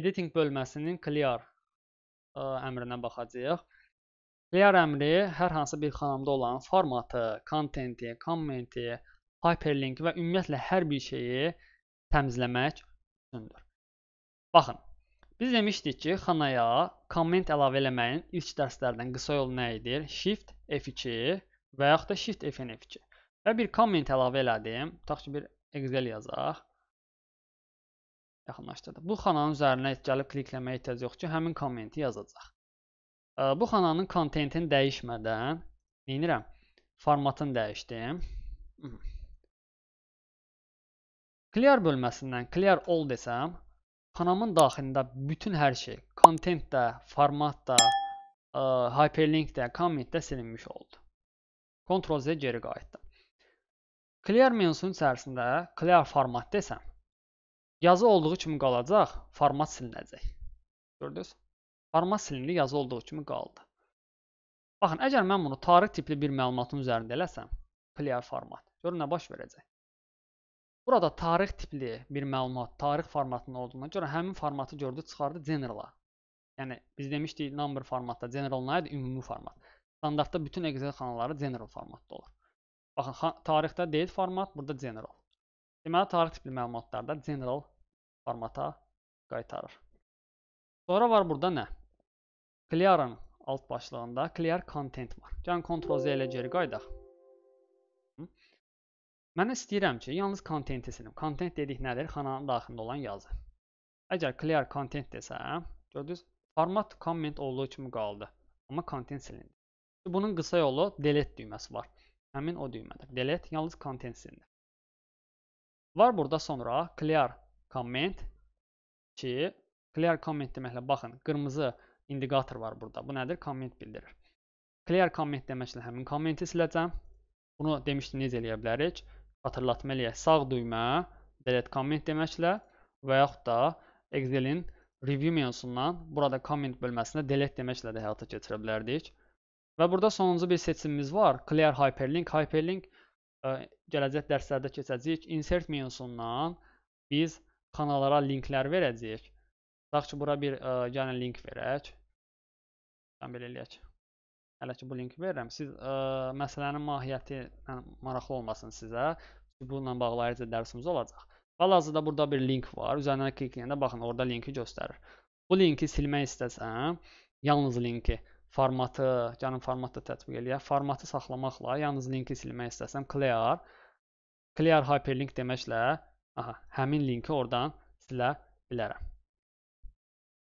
Editing bölməsinin clear ə, e, əmrinə baxacağıq. Clear əmri hər hansı bir xanamda olan formatı, kontenti, kommenti, hyperlinki və ümumiyyətlə hər bir şeyi təmizləmək üçündür. Baxın, biz demişdik ki, xanaya komment əlavə eləməyin ilk dərslərdən qısa yolu nə idir? Shift F2 və yaxud da Shift FN F2. Və bir comment əlavə elədim. Tutaq ki, bir Excel yazaq. Yaxınlaşdırdıq. Bu xananın üzərinə gəlib klikləməyə ehtiyac yox ki, həmin kommenti yazacaq. Bu xananın kontentini dəyişmədən neyinirəm? Formatını dəyişdim. Mhm. Clear bölməsindən clear all desəm, xanamın daxilində bütün hər şey, content də, format da, hyperlink də, comment də silinmiş oldu. Ctrl Z geri qayıtdım. Clear menyusunun içərisində clear format desəm, yazı olduğu kimi qalacaq, format silinəcək. Gördünüz? Format silindi, yazı olduğu kimi qaldı. Baxın, əgər mən bunu tarix tipli bir məlumatın üzərində eləsəm, clear format, görün nə baş verəcək. Burada tarix tipli bir məlumat, tarix formatının olduğuna görə həmin formatı gördü, çıxardı generala. Yəni, biz demişdik, number formatda general nə idi? Ümumi format. Standartda bütün Excel xanaları general formatda olur. Baxın, tarixdə deyil format, burada general. Deməli, tarix tipli məlumatlarda general formata qaytarır. Sonra var burada nə? Clear'ın alt başlığında clear content var. Gəlin Ctrl Z ilə geri qayıdaq. Mən istəyirəm ki, yalnız content silim. Content dedik nədir? Xananın daxilində olan yazı. Əgər clear content desəm, gördünüz, format comment olduğu kimi qaldı. Amma content silindi. Bunun qısa yolu delete düyməsi var. Həmin o düymədir. Delete yalnız kontensindir. Var burada sonra clear comment ki, clear comment deməklə baxın, qırmızı indikator var burada. Bu nədir? Comment bildirir. Clear comment deməklə həmin kommenti siləcəm. Bunu demişdim necə eləyə bilərik? Xatırlatma eləyək. Sağ düymə delete comment deməklə və yaxud da Excel-in review menyusundan burada comment bölməsində delete deməklə də həyata keçirə bilərdik. Və burada sonuncu bir seçimimiz var. Clear Hyperlink. Hyperlink ə, e, gələcək dərslərdə keçəcəyik. Insert menyusundan biz kanallara linklər verəcəyik. Tutaq ki, bura bir e, ə, yəni gəlin link verək. Mən belə eləyək. Hələ ki, bu linki verirəm. Siz ə, e, məsələnin mahiyyəti yəni, maraqlı olmasın sizə. Bununla bağlı ayrıca dərsimiz olacaq. Hal-hazırda burada bir link var. Üzərinə klikləyəndə baxın, orada linki göstərir. Bu linki silmək istəsəm, yalnız linki formatı, gəlin formatda tətbiq eləyək. Formatı saxlamaqla yalnız linki silmək istəsəm clear clear hyperlink deməklə aha, həmin linki oradan silə bilərəm.